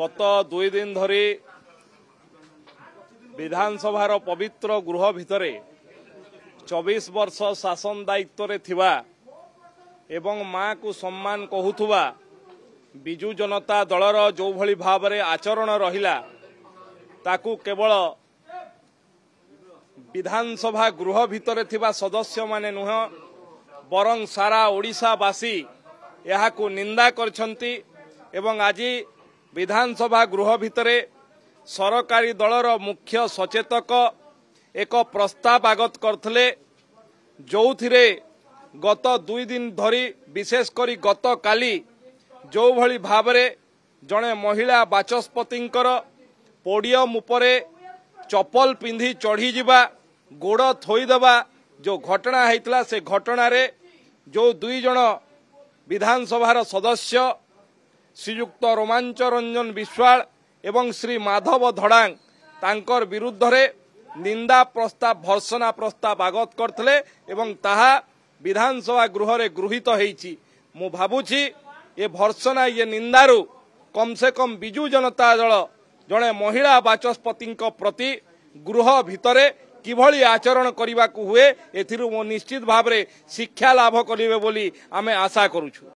ଗତ ଦୁଇ ଦିନ ଧରି ବିଧାନସଭାର ପବିତ୍ର ଗୃହ ଭିତରେ ଚବିଶ ବର୍ଷ ଶାସନ ଦାୟିତ୍ୱରେ ଥିବା ଏବଂ ମାଆକୁ ସମ୍ମାନ କହୁଥିବା ବିଜୁ ଜନତା ଦଳର ଯେଉଁଭଳି ଭାବରେ ଆଚରଣ ରହିଲା ତାକୁ କେବଳ ବିଧାନସଭା ଗୃହ ଭିତରେ ଥିବା ସଦସ୍ୟମାନେ ନୁହେଁ ବରଂ ସାରା ଓଡ଼ିଶାବାସୀ ଏହାକୁ ନିନ୍ଦା କରିଛନ୍ତି ଏବଂ ଆଜି ବିଧାନସଭା ଗୃହ ଭିତରେ ସରକାରୀ ଦଳର ମୁଖ୍ୟ ସଚେତକ ଏକ ପ୍ରସ୍ତାବ ଆଗତ କରିଥିଲେ ଯେଉଁଥିରେ ଗତ ଦୁଇ ଦିନ ଧରି ବିଶେଷ କରି ଗତକାଲି ଯେଉଁଭଳି ଭାବରେ ଜଣେ ମହିଳା ବାଚସ୍ପତିଙ୍କର ପୋଡ଼ିୟମ ଉପରେ ଚପଲ ପିନ୍ଧି ଚଢ଼ିଯିବା ଗୋଡ଼ ଥୋଇଦେବା ଯେଉଁ ଘଟଣା ହୋଇଥିଲା ସେ ଘଟଣାରେ ଯେଉଁ ଦୁଇ ଜଣ ବିଧାନସଭାର ସଦସ୍ୟ শ্রীযুক্ত রোমাঞ্চরঞ্জন বিশ্বাল এবং শ্রী মাধব ধড়াং তাঁকর বিরুদ্ধে নিন্দা প্রস্তাব ভর্সনা প্রস্তাব আগত করলে এবং তাহা বিধানসভা গৃহরে গৃহীত হয়েছি মু ভাবুছি এ ভর্সনা ইয়ে নিন্দারু কমসে কম বিজু জনতা দল জনে মহিলা বাচস্পতি প্রতি গৃহ ভিতরে কিভাবে আচরণ করা হুয়ে এ নিশ্চিত ভাবে শিক্ষা লাভ করবে বলে আমি আশা করুছু